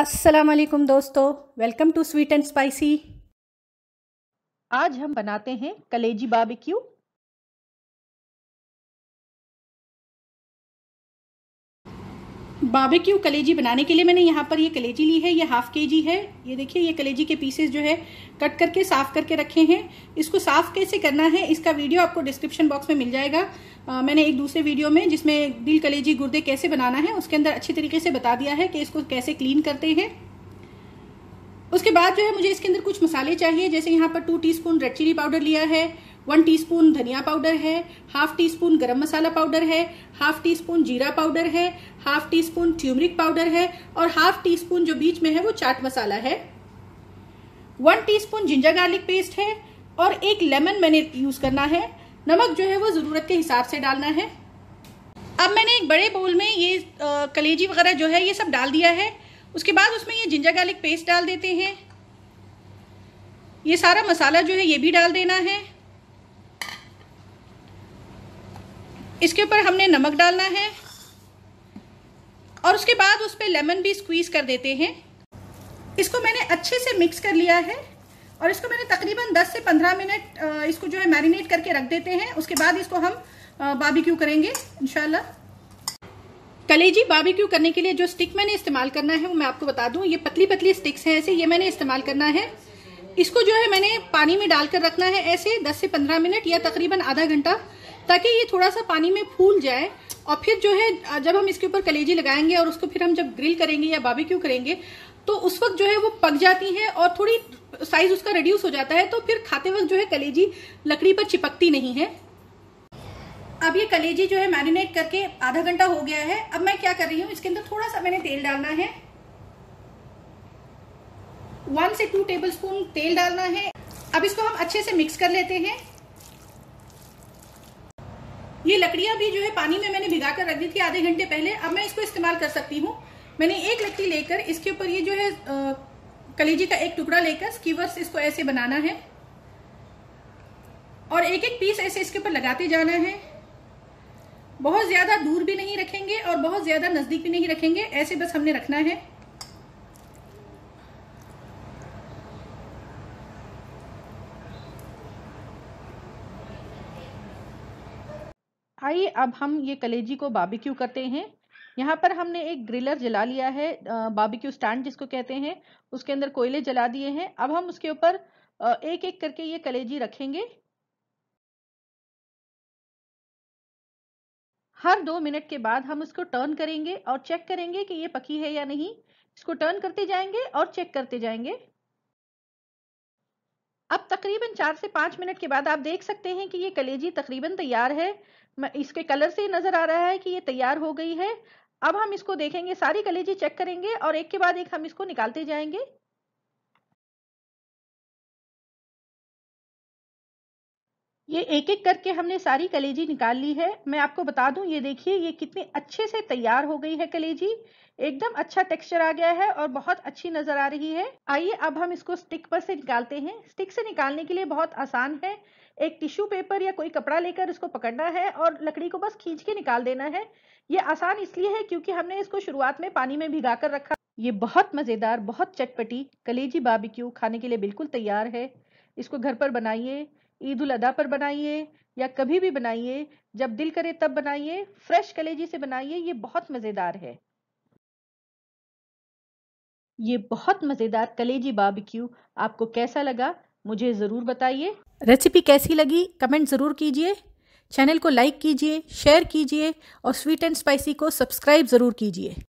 असलम दोस्तों welcome to sweet and spicy आज हम बनाते हैं कलेजी बाबिक्यू बाबिक्यू कलेजी बनाने के लिए मैंने यहाँ पर ये कलेजी ली है ये हाफ के जी है ये देखिए ये कलेजी के पीसेस जो है कट करके साफ करके रखे हैं इसको साफ कैसे करना है इसका वीडियो आपको डिस्क्रिप्शन बॉक्स में मिल जाएगा आ, मैंने एक दूसरे वीडियो में जिसमें दिल कलेजी गुर्दे कैसे बनाना है उसके अंदर अच्छी तरीके से बता दिया है कि इसको कैसे क्लीन करते हैं उसके बाद जो है मुझे इसके अंदर कुछ मसाले चाहिए जैसे यहाँ पर two spoon red chilli powder लिया है वन स्पून धनिया पाउडर है half teaspoon garam masala powder है हाफ टी स्पून जीरा पाउडर है half teaspoon turmeric powder है और हाफ टी स्पून जो बीच में है वो चाट मसाला है one teaspoon ginger garlic paste है और एक लेमन मैंने यूज करना है नमक जो है वो ज़रूरत के हिसाब से डालना है अब मैंने एक बड़े बोल में ये कलेजी वगैरह जो है ये सब डाल दिया है उसके बाद उसमें ये जिंजर गार्लिक पेस्ट डाल देते हैं ये सारा मसाला जो है ये भी डाल देना है इसके ऊपर हमने नमक डालना है और उसके बाद उस पर लेमन भी स्क्वीज़ कर देते हैं इसको मैंने अच्छे से मिक्स कर लिया है और इसको मैंने तकरीबन 10 से 15 मिनट इसको जो है मैरिनेट करके रख देते हैं उसके बाद इसको हम बारबेक्यू करेंगे इनशाला कलेजी बारबेक्यू करने के लिए जो स्टिक मैंने इस्तेमाल करना है वो मैं आपको बता दूं ये पतली पतली स्टिक्स हैं ऐसे ये मैंने इस्तेमाल करना है इसको जो है मैंने पानी में डालकर रखना है ऐसे 10 से 15 मिनट या तकरीबन आधा घंटा ताकि ये थोड़ा सा पानी में फूल जाए और फिर जो है जब हम इसके ऊपर कलेजी लगाएंगे और उसको फिर हम जब ग्रिल करेंगे या बाबी करेंगे तो उस वक्त जो है वो पक जाती है और थोड़ी साइज उसका रिड्यूस हो जाता है तो फिर खाते वक्त जो है कलेजी लकड़ी पर चिपकती नहीं है अब ये कलेजी जो है मैरिनेट करके आधा घंटा हो गया है अब मैं क्या कर रही हूँ इसके अंदर थोड़ा सा मैंने तेल डालना है वन से टू टेबल स्पून तेल डालना है अब इसको हम अच्छे से मिक्स कर लेते हैं ये लकड़ियां भी जो है पानी में मैंने भिगा कर रख दी थी आधे घंटे पहले अब मैं इसको इस्तेमाल कर सकती हूँ मैंने एक लकड़ी लेकर इसके ऊपर ये जो है कलेजी का एक टुकड़ा लेकर स्कीवर्स इसको ऐसे बनाना है और एक एक पीस ऐसे इसके ऊपर लगाते जाना है बहुत ज्यादा दूर भी नहीं रखेंगे और बहुत ज्यादा नजदीक भी नहीं रखेंगे ऐसे बस हमने रखना है आइए अब हम ये कलेजी को बाबिक्यू करते हैं यहाँ पर हमने एक ग्रिलर जला लिया है बाबिक्यू स्टैंड जिसको कहते हैं उसके अंदर कोयले जला दिए हैं अब हम उसके ऊपर एक एक करके ये कलेजी रखेंगे हर दो मिनट के बाद हम इसको टर्न करेंगे और चेक करेंगे कि ये पकी है या नहीं इसको टर्न करते जाएंगे और चेक करते जाएंगे अब तकरीबन चार से पाँच मिनट के बाद आप देख सकते हैं कि ये कलेजी तकरीबन तैयार है इसके कलर से नज़र आ रहा है कि ये तैयार हो गई है अब हम इसको देखेंगे सारी कलेजी चेक करेंगे और एक के बाद एक हम इसको निकालते जाएंगे ये एक एक करके हमने सारी कलेजी निकाल ली है मैं आपको बता दूं ये देखिए ये कितने अच्छे से तैयार हो गई है कलेजी एकदम अच्छा टेक्सचर आ गया है और बहुत अच्छी नजर आ रही है आइए अब हम इसको स्टिक पर से निकालते हैं स्टिक से निकालने के लिए बहुत आसान है एक टिश्यू पेपर या कोई कपड़ा लेकर इसको पकड़ना है और लकड़ी को बस खींच के निकाल देना है ये आसान इसलिए है क्योंकि हमने इसको शुरुआत में पानी में भिगा कर रखा ये बहुत मज़ेदार बहुत चटपटी कलेजी बाबिक्यू खाने के लिए बिल्कुल तैयार है इसको घर पर बनाइए ईद उल अदा पर बनाइए या कभी भी बनाइए जब दिल करे तब बनाइए फ्रेश कलेजी से बनाइए ये बहुत मज़ेदार है ये बहुत मज़ेदार कलेजी बारबेक्यू आपको कैसा लगा मुझे ज़रूर बताइए रेसिपी कैसी लगी कमेंट ज़रूर कीजिए चैनल को लाइक कीजिए शेयर कीजिए और स्वीट एंड स्पाइसी को सब्सक्राइब ज़रूर कीजिए